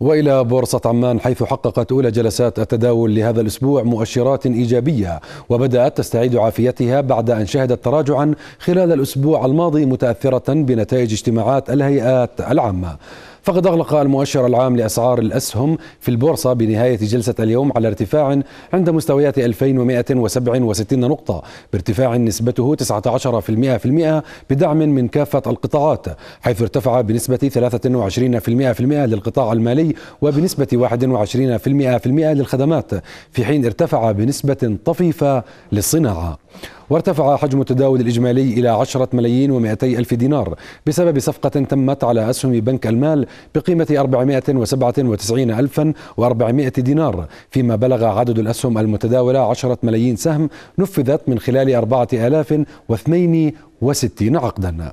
والى بورصه عمان حيث حققت اولى جلسات التداول لهذا الاسبوع مؤشرات ايجابيه وبدات تستعيد عافيتها بعد ان شهدت تراجعا خلال الاسبوع الماضي متاثره بنتائج اجتماعات الهيئات العامه فقد أغلق المؤشر العام لأسعار الأسهم في البورصة بنهاية جلسة اليوم على ارتفاع عند مستويات 2167 نقطة بارتفاع نسبته 19% في المئة بدعم من كافة القطاعات حيث ارتفع بنسبة 23% في المئة للقطاع المالي وبنسبة 21% في المئة للخدمات في حين ارتفع بنسبة طفيفة للصناعة وارتفع حجم التداول الإجمالي إلى 10 ملايين و200 ألف دينار بسبب صفقة تمت على أسهم بنك المال بقيمة 497 الفا وأربعمائة دينار فيما بلغ عدد الأسهم المتداولة 10 ملايين سهم نفذت من خلال 4062 عقدا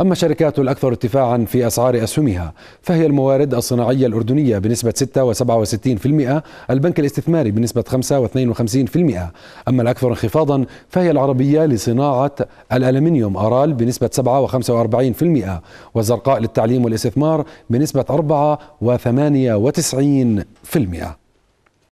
أما الشركات الأكثر ارتفاعا في أسعار أسهمها فهي الموارد الصناعية الأردنية بنسبة 6 و67% البنك الاستثماري بنسبة 5 و52% أما الأكثر انخفاضا فهي العربية لصناعة الألمنيوم أرال بنسبة 7 و45% والزرقاء للتعليم والاستثمار بنسبة 4 و98%